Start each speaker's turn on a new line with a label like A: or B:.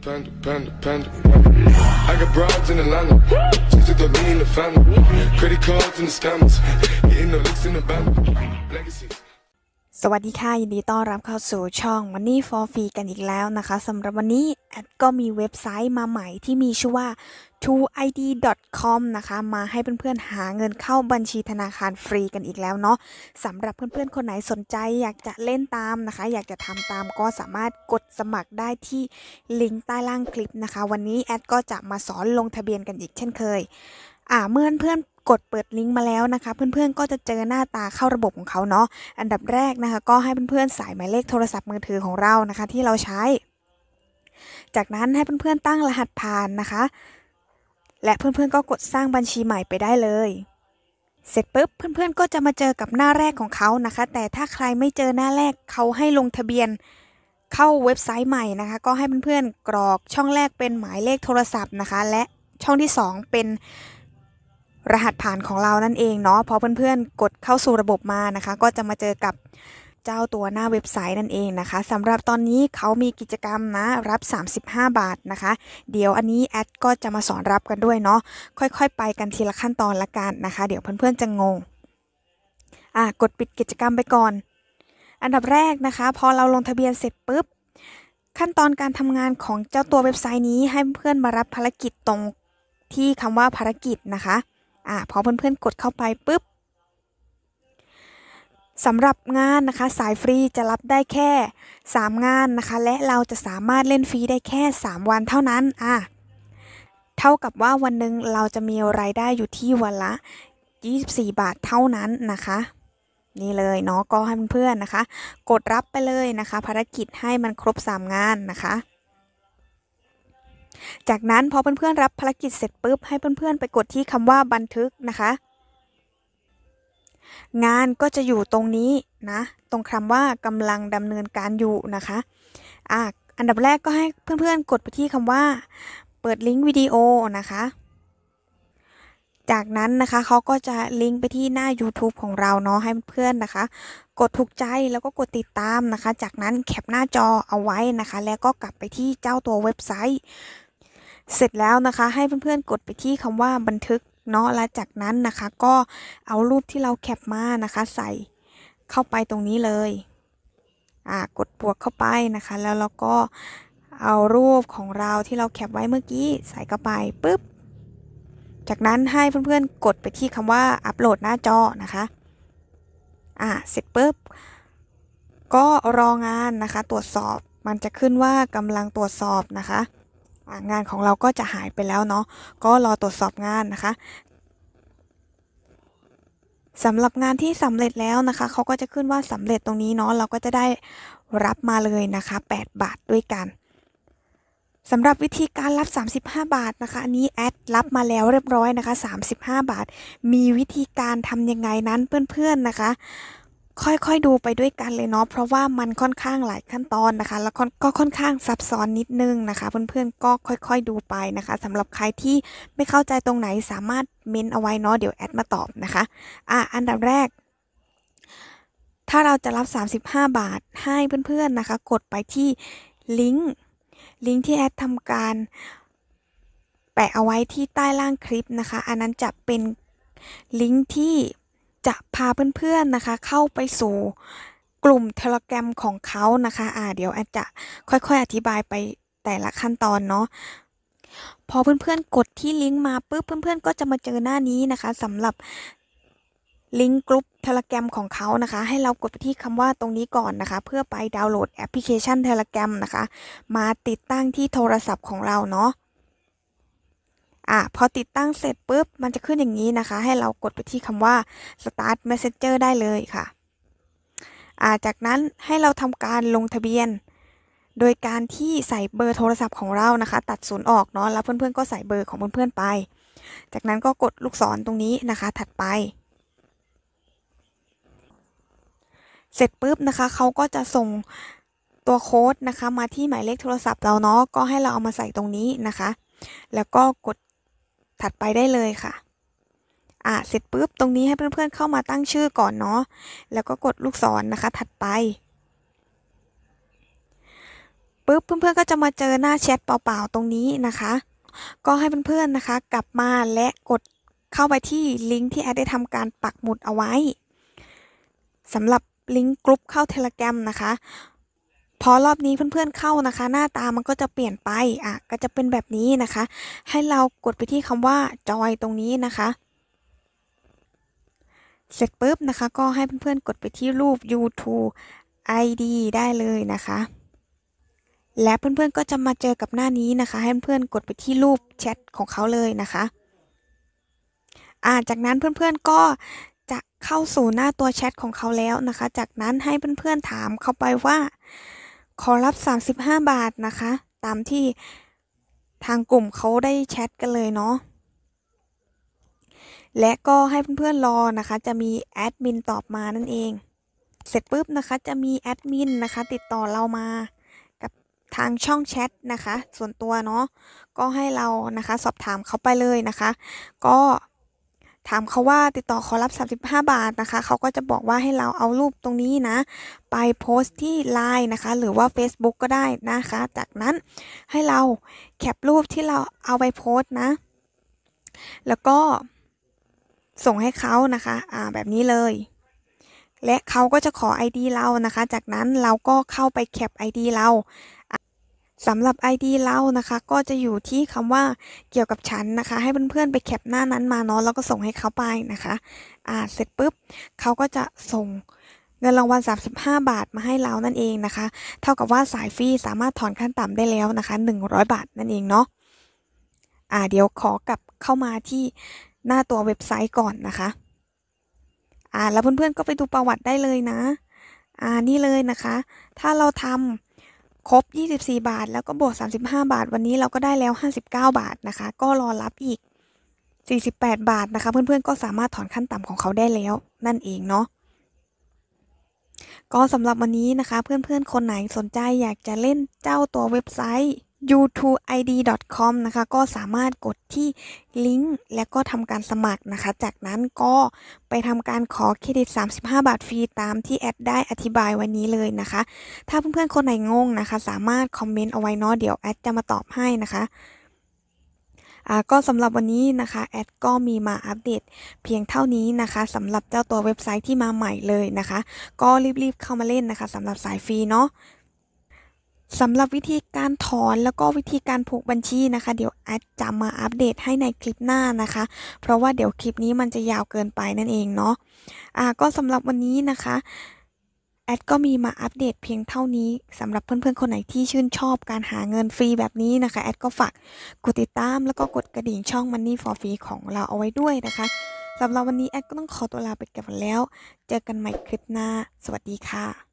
A: Panda, panda, panda, panda. I got broads in Atlanta. Just took the lean in the family. Credit cards and the scammers. getting the licks in the band. Legacy. สวัสดีค่ะยินดีต้อนรับเข้าสู่ช่อง Money for Free กันอีกแล้วนะคะสำหรับวันนี้แอดก็มีเว็บไซต์มาใหม่ที่มีชื่อว่า t o i d c o m นะคะ มาให้เพื่อนๆ หาเงินเข้าบัญชีธนาคารฟรีกันอีกแล้วเนาะสำหรับเพื่อนๆ คนไหนสนใจอยากจะเล่นตามนะคะ อยากจะทำตามก็สามารถกดสมัครได้ที่ ลิงก์ใต้ล่างคลิปนะคะ วันนี้แอดก็จะมาสอนลงทะเบียนกันอีกเช่นเคยอ่าเมื่อเพื่อนกดเปิดลิงก์มาแล้วนะคะเพื่อนๆก็จะเจอหน้าตาเข้าระบบของเขาเนาะอันดับแรกนะคะก็ให้เพื่อนๆใส่หมายเลขโทรศัพท์มือถือของเรานะคะที่เราใช้ จากนั้นให้เพื่อนๆตั้งรหัสผ่านนะคะ และเพื่อนๆก็กดสร้างบัญชีใหม่ไปได้เลย เสร็จปุ๊บเพื่อนๆก็จะมาเจอกับหน้าแรกของเขานะคะ แต่ถ้าใครไม่เจอหน้าแรกเขาให้ลงทะเบียนเข้าเว็บไซต์ใหม่นะคะ ก็ให้เพื่อนๆกรอกช่องแรกเป็นหมายเลขโทรศัพท์นะคะ และช่องที่2เป็นรหัสผ่านของเรานั่นเองเนาะพอเพื่อนๆกดเข้าสู่ระบบมานะคะ ก็จะมาเจอกับเจ้าตัวหน้าเว็บไซต์นั่นเองนะคะสำหรับตอนนี้เขามีกิจกรรมนะรับ 35 บาทนะคะ เดี๋ยวอันนี้แอดก็จะมาสอนรับกันด้วยเนาะค่อย ๆ ไปกันทีละขั้นตอนละกันนะคะ เดี๋ยวเพื่อนๆจะงงอ่ะกดปิดกิจกรรมไปก่อน อันดับแรกนะคะพอเราลงทะเบียนเสร็จปุ๊บ ขั้นตอนการทำงานของเจ้าตัวเว็บไซต์นี้ให้เพื่อนมารับภารกิจตรงที่คำว่าภารกิจนะคะอ่ะพอเพื่อนๆกดเข้าไปปุ๊บสำหรับงานนะคะ สายฟรีจะรับได้แค่ 3 งานนะคะ และเราจะสามารถเล่นฟรีได้แค่ 3 วันเท่านั้นอ่ะเท่ากับว่าวันหนึ่งเราจะมีรายได้อยู่ที่วันละ 24 บาทเท่านั้นนะคะ นี่เลยเนาะก็ให้เพื่อนๆนะคะ กดรับไปเลยนะคะ ภารกิจให้มันครบ 3 งานนะคะจากนั้นพอเพื่อนๆรับภารกิจเสร็จปุ๊บให้เพื่อนๆไป กดที่คำว่าบันทึกนะคะ งานก็จะอยู่ตรงนี้นะตรงคำว่ากำลังดำเนินการอยู่นะคะอ่ะอันดับแรกก็ให้เพื่อนๆกดไปที่คำว่า เปิดลิงก์วิดีโอนะคะจากนั้นนะคะเขาก็จะลิงก์ไปที่หน้า YouTube ของเราเนาะให้เพื่อนๆนะคะ กดถูกใจแล้วก็กดติดตามนะคะจากนั้นแคปหน้าจอเอาไว้นะคะ แล้วก็กลับไปที่เจ้าตัวเว็บไซต์เสร็จแล้วนะคะ ให้เพื่อนๆกดไปที่คำว่าบันทึกเนาะและจากนั้นนะคะ ก็เอารูปที่เราแคปมานะคะ ใส่เข้าไปตรงนี้เลยอ่ากดบวกเข้าไปนะคะ แล้วเราก็เอารูปของเราที่เราแคปไว้เมื่อกี้ ใส่เข้าไปปุ๊บจากนั้นให้เพื่อนๆกดไปที่คำว่าอัปโหลดหน้าจอนะคะอ่าเสร็จปุ๊บก็รองานนะคะ ตรวจสอบ มันจะขึ้นว่ากำลังตรวจสอบนะคะงานของเราก็จะหายไปแล้วเนาะก็รอตรวจสอบงานนะคะสำหรับงานที่สำเร็จแล้วนะคะเขาก็จะขึ้นว่าสำเร็จตรงนี้เนาะเราก็จะได้รับมาเลยนะคะ 8 บาทด้วยกันสำหรับวิธีการรับ 35 บาทนะคะนี้แอดรับมาแล้วเรียบร้อยนะคะ 35 บาท มีวิธีการทำยังไงนั้นเพื่อน ๆนะคะค่อยๆดูไปด้วยกันเลยเนาะ เพราะว่ามันค่อนข้างหลายขั้นตอนนะคะ แล้วก็ค่อนข้างซับซ้อนนิดนึงนะคะเพื่อนๆ ก็ค่อยๆดูไปนะคะสำหรับใครที่ไม่เข้าใจตรงไหนสามารถเมนเอาไว้เนาะเดี๋ยวแอดมาตอบนะคะอ่ะอันดับแรก ถ้าเราจะรับ 35 บาทให้เพื่อนๆนะคะกดไปที่ ลิงก์ลิงก์ที่แอดทำการ แปะเอาไว้ที่ใต้ล่างคลิปนะคะ อันนั้นจะเป็นลิงก์ที่จะพาเพื่อนๆนะคะเข้าไปสู่กลุ่มเทเลแกรมของเขานะคะอ่าเดี๋ยวอาจจะค่อย ๆ อธิบายไปแต่ละขั้นตอนเนาะพอเพื่อนๆ กดที่ลิงก์มาปุ๊บเพื่อนๆก็จะมาเจอหน้านี้นะคะสำหรับลิงก์กลุ่มเทเลแกรมของเขานะคะให้เรากดไปที่คำว่าตรงนี้ก่อนนะคะ เพื่อไปดาวน์โหลดแอปพลิเคชันเทเลแกรมนะคะ มาติดตั้งที่โทรศัพท์ของเราเนาะอ่ะพอติดตั้งเสร็จปุ๊บมันจะขึ้นอย่างนี้นะคะ ให้เรากดไปที่คำว่า start messenger ได้เลยค่ะอ่าจากนั้นให้เราทำการลงทะเบียน โดยการที่ใส่เบอร์โทรศัพท์ของเรานะคะตัดศูนย์ออกเนาะแล้วเพื่อนๆก็ใส่เบอร์ของเพื่อนๆไป จากนั้นก็กดลูกศรตรงนี้นะคะถัดไป เสร็จปุ๊บนะคะเขาก็จะส่งตัวโค้ดนะคะมาที่หมายเลขโทรศัพท์เราเนาะก็ให้เราเอามาใส่ตรงนี้นะคะ แล้วก็กดถัดไปได้เลยค่ะ อ่ะเสร็จปุ๊บตรงนี้ให้เพื่อนๆเเข้ามาตั้งชื่อก่อนเนาะ แล้วก็กดลูกศรนนะคะถัดไป ปุ๊บเพื่อนๆก็จะมาเจอหน้าแชทเปล่าๆตรงนี้นะคะ ก็ให้เพื่อนๆนะคะ กลับมาและกดเข้าไปที่ลิงก์ที่แอดได้ทำการปักหมุดเอาไว้สำหรับลิงก์กลุ่มเข้าเทเลแกรมนะคะพอรอบนี้เพื่อนๆเข้านะคะ หน้าตา มันก็จะเปลี่ยนไป อ่ะก็จะเป็นแบบนี้นะคะ ให้เรากดไปที่คำว่า จอย ตรงนี้นะคะ เสร็จปุ๊บนะคะก็ให้เพื่อนๆ กดไปที่รูป YouTube ID ได้เลยนะคะ และเพื่อนๆ ก็จะมาเจอกับหน้านี้นะคะ ให้เพื่อนๆกดไปที่รูปแชทของเขาเลยนะคะ อ่าจากนั้นเพื่อนๆก็จะเข้าสู่หน้าตัวแชทของเขาแล้วนะคะ จากนั้นให้เพื่อนๆถามเขาไปว่าขอรับ35 บาทนะคะ ตามที่ทางกลุ่มเขาได้แชทกันเลยเนาะ และก็ให้เพื่อนๆ รอนะคะ จะมีแอดมินตอบมานั่นเอง เสร็จปุ๊บนะคะ จะมีแอดมินนะคะ ติดต่อเรามากับทางช่องแชทนะคะ ส่วนตัวเนาะ ก็ให้เรานะคะ สอบถามเขาไปเลยนะคะ ก็ถามเขาว่าติดต่อขอรับ35 บาทนะคะเขาก็จะบอกว่าให้เราเอารูปตรงนี้นะไปโพสต์ที่ Line นะคะหรือว่า Facebook ก็ได้นะคะ จากนั้นให้เราแคปรูปที่เราเอาไปโพสต์นะแล้วก็ส่งให้เขานะคะอ่าแบบนี้เลย และเขาก็จะขอ ID เรานะคะ จากนั้นเราก็เข้าไปแคป ID เราสำหรับ ID เรานะคะก็จะอยู่ที่คำว่าเกี่ยวกับฉันนะคะ ให้เพื่อนๆไปแคปหน้านั้นมาเนาะแล้วก็ส่งให้เขาไปนะคะอ่าเสร็จปุ๊บเขาก็จะส่งเงินรางวัล35บาทมาให้เรานั่นเองนะคะ เท่ากับว่าสายฟรีสามารถถอนขั้นต่ำได้แล้วนะคะ 100 บาท นั่นเองเนาะอ่าเดี๋ยวขอกลับเข้ามาที่หน้าตัวเว็บไซต์ก่อนนะคะอ่าแล้วเพื่อนๆก็ไปดูประวัติได้เลยนะอ่านี่เลยนะคะ ถ้าเราทำครบ 24 บาท แล้วก็ บวก 35 บาท วันนี้เราก็ได้แล้ว 59 บาทนะคะ ก็รอรับอีก 48 บาท นะคะ เพื่อนๆ ก็สามารถถอนขั้นต่ำของเขาได้แล้ว นั่นเอง เนาะ ก็สำหรับวันนี้นะคะ เพื่อนๆ คนไหนสนใจอยากจะเล่นเจ้าตัวเว็บไซต์ youtube.id.com นะคะ ก็สามารถกดที่ลิงก์และก็ทำการสมัครนะคะ จากนั้นก็ไปทำการขอเครดิต 35 บาทฟรีตามที่แอดได้อธิบายวันนี้เลยนะคะ ถ้าเพื่อนๆคนไหนงงนะคะ สามารถคอมเมนต์เอาไว้เนาะเดี๋ยวแอดจะมาตอบให้นะคะ ก็สำหรับวันนี้นะคะ แอดก็มีมาอัปเดตเพียงเท่านี้นะคะสำหรับเจ้าตัวเว็บไซต์ที่มาใหม่เลยนะคะ ก็รีบๆ เข้ามาเล่นนะคะสำหรับสายฟรีเนาะสำหรับวิธีการถอนแล้วก็วิธีการผูกบัญชีนะคะ เดี๋ยวอาจจะมาอัปเดตให้ในคลิปหน้านะคะ เพราะว่าเดี๋ยวคลิปนี้มันจะยาวเกินไปนั่นเองเนาะอ่าก็สำหรับวันนี้นะคะแอดก็มีมาอัปเดตเพียงเท่านี้สำหรับเพื่อนๆคนไหนที่ชื่นชอบการหาเงินฟรีแบบนี้นะคะแอดก็ฝากกดติดตามแล้วก็กดกระดิ่งช่อง Money for Free ของเราเอาไว้ด้วยนะคะสำหรับวันนี้แอดก็ต้องขอตัวลาไปก่อนแล้ว เจอกันใหม่คลิปหน้าสวัสดีค่ะ